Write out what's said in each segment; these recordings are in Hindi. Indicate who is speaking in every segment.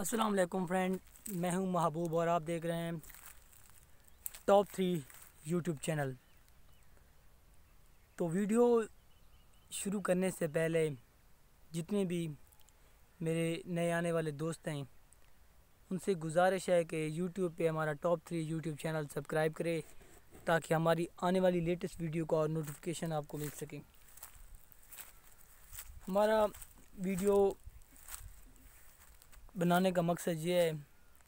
Speaker 1: अस्सलाम वालेकुम फ्रेंड मैं हूं महबूब और आप देख रहे हैं टॉप थ्री यूट्यूब चैनल तो वीडियो शुरू करने से पहले जितने भी मेरे नए आने वाले दोस्त हैं उनसे गुजारिश है कि यूट्यूब पे हमारा top three YouTube channel subscribe करें ताकि हमारी आने वाली लेटेस्ट वीडियो का और नोटिफिकेशन आपको मिल सके हमारा वीडियो बनाने का मकसद ये है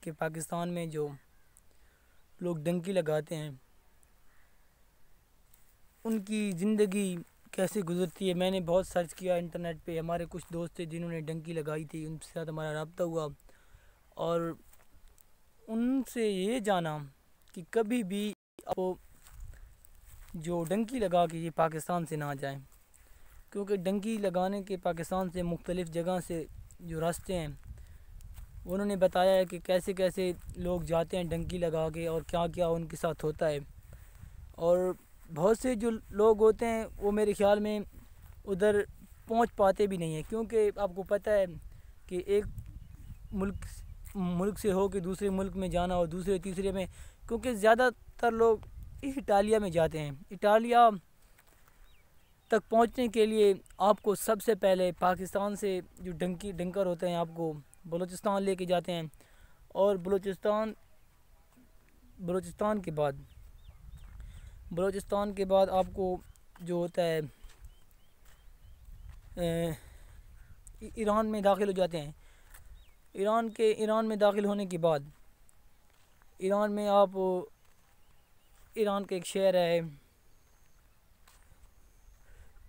Speaker 1: कि पाकिस्तान में जो लोग डंकी लगाते हैं उनकी ज़िंदगी कैसे गुजरती है मैंने बहुत सर्च किया इंटरनेट पे हमारे कुछ दोस्त थे जिन्होंने डंकी लगाई थी उनके साथ हमारा रबता हुआ और उनसे ये जाना कि कभी भी वो जो डंकी लगा के ये पाकिस्तान से ना जाएं क्योंकि डंकी लगाने के पाकिस्तान से मुख्तलिफ़ जगह से जो रास्ते हैं उन्होंने बताया है कि कैसे कैसे लोग जाते हैं डंकी लगा के और क्या क्या उनके साथ होता है और बहुत से जो लोग होते हैं वो मेरे ख्याल में उधर पहुंच पाते भी नहीं हैं क्योंकि आपको पता है कि एक मुल्क मुल्क से हो के दूसरे मुल्क में जाना और दूसरे तीसरे में क्योंकि ज़्यादातर लोग इटालिया में जाते हैं इटालिया तक पहुंचने के लिए आपको सबसे पहले पाकिस्तान से जो डंकी डंकर होते हैं आपको बलूचिस्तान लेके जाते हैं और बलूचिस्तान बलूचिस्तान के बाद बलूचिस्तान के बाद आपको जो होता है ईरान में दाखिल हो जाते हैं ईरान के ईरान में दाखिल होने के बाद ईरान में आप ईरान का एक शहर है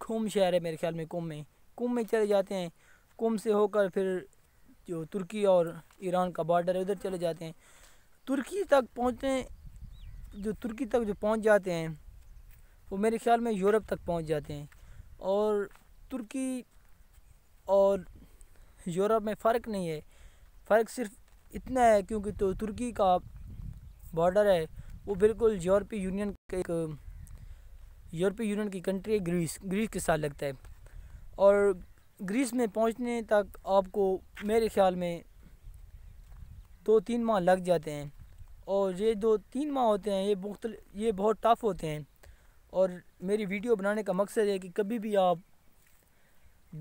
Speaker 1: कुम शहर है मेरे ख्याल में कुम में कुम में चले जाते हैं कुम से होकर फिर जो तुर्की और ईरान का बॉर्डर है उधर चले जाते हैं तुर्की तक पहुँचते जो तुर्की तक जो पहुँच जाते हैं वो मेरे ख्याल में यूरोप तक पहुँच जाते हैं और तुर्की और यूरोप में फ़र्क नहीं है फ़र्क सिर्फ इतना है क्योंकि तो तुर्की का बॉर्डर है वो बिल्कुल यूरोपीय यूनियन के एक यूरोपीय यूनियन की कंट्री है ग्रीस ग्रीस के साथ लगता है और ग्रीस में पहुंचने तक आपको मेरे ख्याल में दो तीन माह लग जाते हैं और ये दो तीन माह होते हैं ये मुख्त ये बहुत टफ होते हैं और मेरी वीडियो बनाने का मकसद है कि कभी भी आप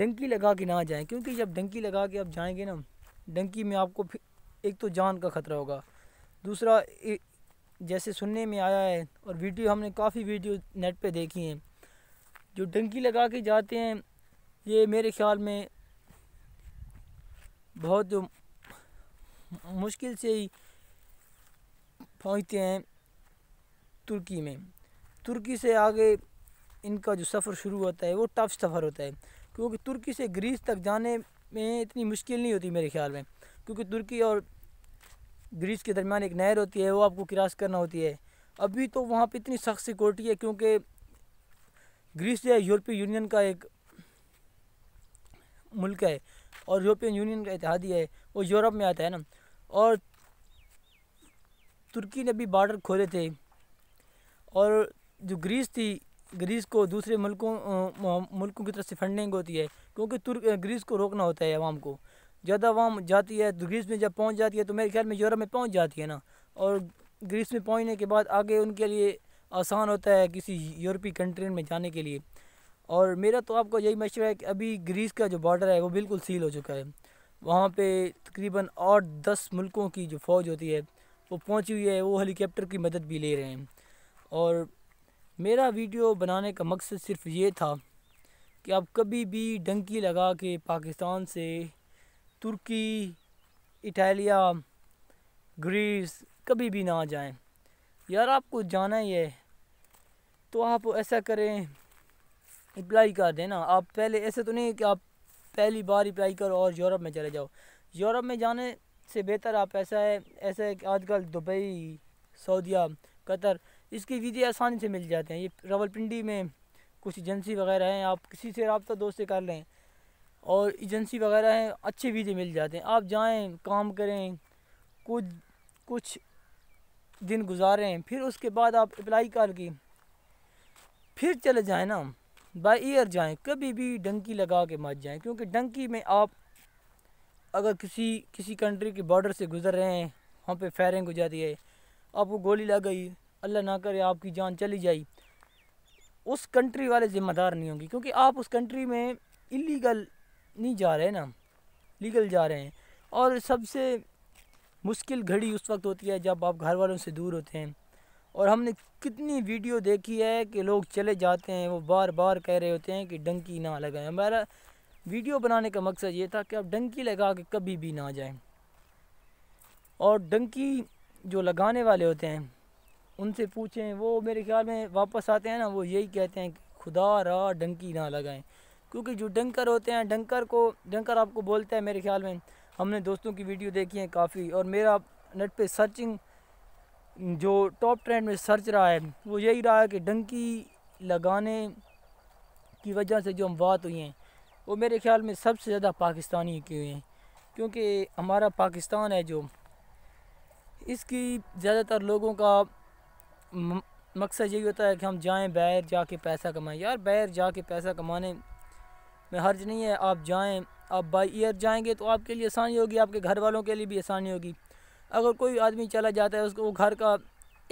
Speaker 1: डंकी लगा के ना जाएं क्योंकि जब डंकी लगा के आप जाएंगे ना डंकी में आपको एक तो जान का ख़तरा होगा दूसरा जैसे सुनने में आया है और वीडियो हमने काफ़ी वीडियो नेट पे देखी हैं जो डंकी लगा के जाते हैं ये मेरे ख्याल में बहुत मुश्किल से ही पहुँचते हैं तुर्की में तुर्की से आगे इनका जो सफ़र शुरू होता है वो टफ सफ़र होता है क्योंकि तुर्की से ग्रीस तक जाने में इतनी मुश्किल नहीं होती मेरे ख्याल में क्योंकि तुर्की और ग्रीस के दरमियान एक नहर होती है वो आपको क्रॉस करना होती है अभी तो वहाँ पे इतनी सख्त सिक्योरिटी है क्योंकि ग्रीस जो है यूरोपीय यूनियन का एक मुल्क है और यूरोपियन यूनियन का इतिहादी है वो यूरोप में आता है ना और तुर्की ने भी बॉर्डर खोले थे और जो ग्रीस थी ग्रीस को दूसरे मुल्कों मुल्कों की तरफ से फंडिंग होती है क्योंकि तुर्क ग्रीस को रोकना होता है अवाम को ज़्यादा आवाम जाती है तो ग्रीस में जब पहुंच जाती है तो मेरे ख्याल में यूरोप में पहुंच जाती है ना और ग्रीस में पहुंचने के बाद आगे उनके लिए आसान होता है किसी यूरोपीय कंट्री में जाने के लिए और मेरा तो आपको यही मशवरा है कि अभी ग्रीस का जो बॉर्डर है वो बिल्कुल सील हो चुका है वहाँ पे तकरीबन आठ दस मुल्कों की जो फ़ौज होती है वो पहुँची हुई है वो हेलीकॉप्टर की मदद भी ले रहे हैं और मेरा वीडियो बनाने का मकसद सिर्फ ये था कि आप कभी भी डंकी लगा के पाकिस्तान से तुर्की इटालिया ग्रीस कभी भी ना जाएं यार आपको जाना ही है तो आप ऐसा करें अप्लाई कर देना आप पहले ऐसे तो नहीं कि आप पहली बार अप्लाई करो और यूरोप में चले जाओ यूरोप में जाने से बेहतर आप ऐसा है ऐसा है कि आजकल दुबई सऊदीया कतर इसकी वीज़े आसानी से मिल जाते हैं ये रावलपिंडी में कुछ एजेंसी वगैरह हैं आप किसी से रबता दोस्त से कर लें और एजेंसी वगैरह हैं अच्छे वीज़े मिल जाते हैं आप जाएं काम करें कुछ कुछ दिन गुजारें फिर उसके बाद आप अप्लाई करके फिर चले जाएँ ना बाई ईयर जाएं कभी भी डंकी लगा के मत जाएं क्योंकि डंकी में आप अगर किसी किसी कंट्री के बॉर्डर से गुजर रहे हैं वहाँ पे फायरिंग हो जाती है आपको गोली लग गई अल्लाह ना करे आपकी जान चली जाए उस कंट्री वाले ज़िम्मेदार नहीं होंगे क्योंकि आप उस कंट्री में इलीगल नहीं जा रहे ना लीगल जा रहे हैं और सबसे मुश्किल घड़ी उस वक्त होती है जब आप घर वालों से दूर होते हैं और हमने कितनी वीडियो देखी है कि लोग चले जाते हैं वो बार बार कह रहे होते हैं कि डंकी ना लगाएं हमारा वीडियो बनाने का मकसद ये था कि आप डंकी लगा के कभी भी ना जाएं और डंकी जो लगाने वाले होते हैं उनसे पूछें वो मेरे ख्याल में वापस आते हैं ना वो यही कहते हैं कि खुदा रहा डंकी ना लगाएं क्योंकि जो डंकर होते हैं डंकर को डंकर आपको बोलता है मेरे ख्याल में हमने दोस्तों की वीडियो देखी है काफ़ी और मेरा नेट पर सर्चिंग जो टॉप ट्रेंड में सर्च रहा है वो यही रहा है कि डंकी लगाने की वजह से जो हम बात हुई हैं वो मेरे ख्याल में सबसे ज़्यादा पाकिस्तानी की हुई हैं क्योंकि हमारा पाकिस्तान है जो इसकी ज़्यादातर लोगों का मकसद यही होता है कि हम जाएं बैर जाके पैसा कमाएं यार बैर जाके पैसा कमाने में हर्ज नहीं है आप जाएं आप बाई ईयर जाएंगे तो आपके लिए आसानी होगी आपके घर वालों के लिए भी आसानी होगी अगर कोई आदमी चला जाता है उसको वो घर का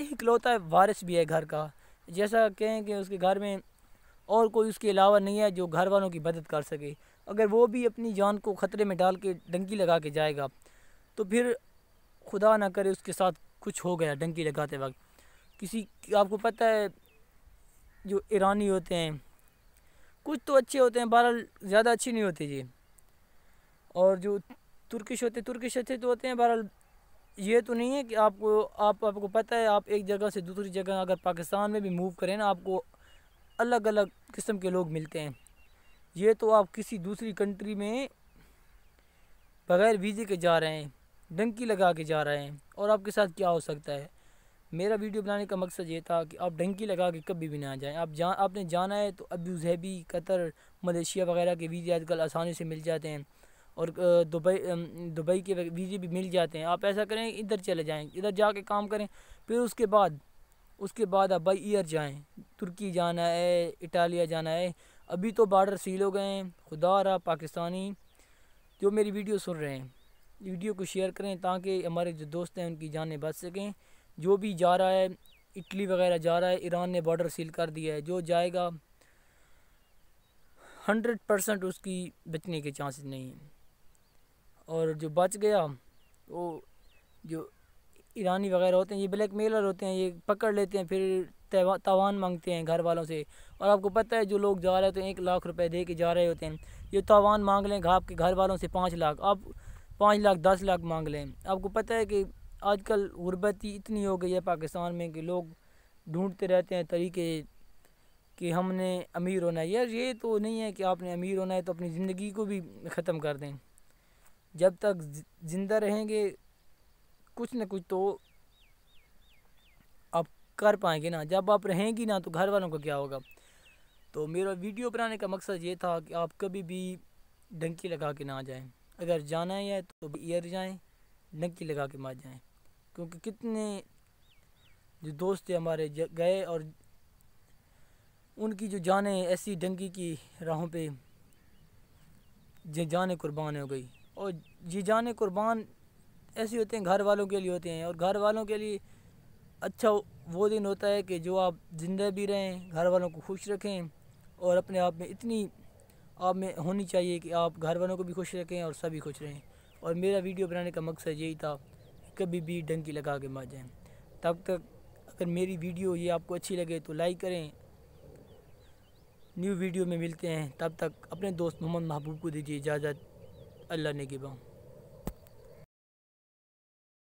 Speaker 1: इकलौता वारिस भी है घर का जैसा कहें कि उसके घर में और कोई उसके अलावा नहीं है जो घर वालों की मदद कर सके अगर वो भी अपनी जान को ख़तरे में डाल के डंकी लगा के जाएगा तो फिर खुदा ना करे उसके साथ कुछ हो गया डंकी लगाते वक्त किसी आपको पता है जो ईरानी होते हैं कुछ तो अच्छे होते हैं बहरहाल ज़्यादा अच्छे नहीं होते जी और जो तुर्किश होते तुर्किश अच्छे तो होते हैं बहरहाल ये तो नहीं है कि आपको आप आपको पता है आप एक जगह से दूसरी जगह अगर पाकिस्तान में भी मूव करें ना आपको अलग अलग किस्म के लोग मिलते हैं ये तो आप किसी दूसरी कंट्री में बग़ैर वीज़े के जा रहे हैं डंकी लगा के जा रहे हैं और आपके साथ क्या हो सकता है मेरा वीडियो बनाने का मकसद ये था कि आप डंकी लगा के कभी भी ना जाएं आप जा आपने जाना है तो अबू जहबी कतर मलेशिया वगैरह के वीज़े आजकल आसानी से मिल जाते हैं और दुबई दुबई के वीज़े भी मिल जाते हैं आप ऐसा करें इधर चले जाएँ इधर जा के काम करें फिर उसके बाद उसके बाद आप बाई ईयर जाएँ तुर्की जाना है इटालिया जाना है अभी तो बॉर्डर सील हो गए हैं खुदा रहा पाकिस्तानी जो मेरी वीडियो सुन रहे हैं वीडियो को शेयर करें ताकि हमारे जो दोस्त हैं उनकी जानें बच सकें जो भी जा रहा है इटली वगैरह जा रहा है ईरान ने बॉर्डर सील कर दिया है जो जाएगा हंड्रेड परसेंट उसकी बचने के चांसेस नहीं हैं और जो बच गया वो जो ईरानी वगैरह होते हैं ये ब्लैक मेलर होते हैं ये पकड़ लेते हैं फिर तावान मांगते हैं घर वालों से और आपको पता है जो लोग जा रहे होते हैं एक लाख रुपए दे के जा रहे होते हैं ये तावान मांग लें आपके घर वालों से पाँच लाख आप पाँच लाख दस लाख मांग लें आपको पता है कि आजकल गुर्बत ही इतनी हो गई है पाकिस्तान में कि लोग ढूंढते रहते हैं तरीके कि हमने अमीर होना है यार ये तो नहीं है कि आपने अमीर होना है तो अपनी ज़िंदगी को भी ख़त्म कर दें जब तक ज़िंदा रहेंगे कुछ ना कुछ तो आप कर पाएंगे ना जब आप रहेंगी ना तो घर वालों का क्या होगा तो मेरा वीडियो बनाने का मकसद ये था कि आप कभी भी डंकी लगा के ना जाएं अगर जाना है तो ईयर जाएं डंकी लगा के मत जाएं क्योंकि कितने जो दोस्त थे हमारे गए और उनकी जो जाने ऐसी डंकी की राहों पे जाने कुर्बान हो गई और जी जान कुर्बान ऐसे होते हैं घर वालों के लिए होते हैं और घर वालों के लिए अच्छा वो दिन होता है कि जो आप ज़िंदा भी रहें घर वालों को खुश रखें और अपने आप में इतनी आप में होनी चाहिए कि आप घर वालों को भी खुश रखें और सभी खुश रहें और मेरा वीडियो बनाने का मकसद यही था कभी भी डंकी लगा के मर जाएँ तब तक अगर मेरी वीडियो ये आपको अच्छी लगे तो लाइक करें न्यू वीडियो में मिलते हैं तब तक अपने दोस्त मोहम्मद महबूब को दीजिए इजाज़त الله نجيبهم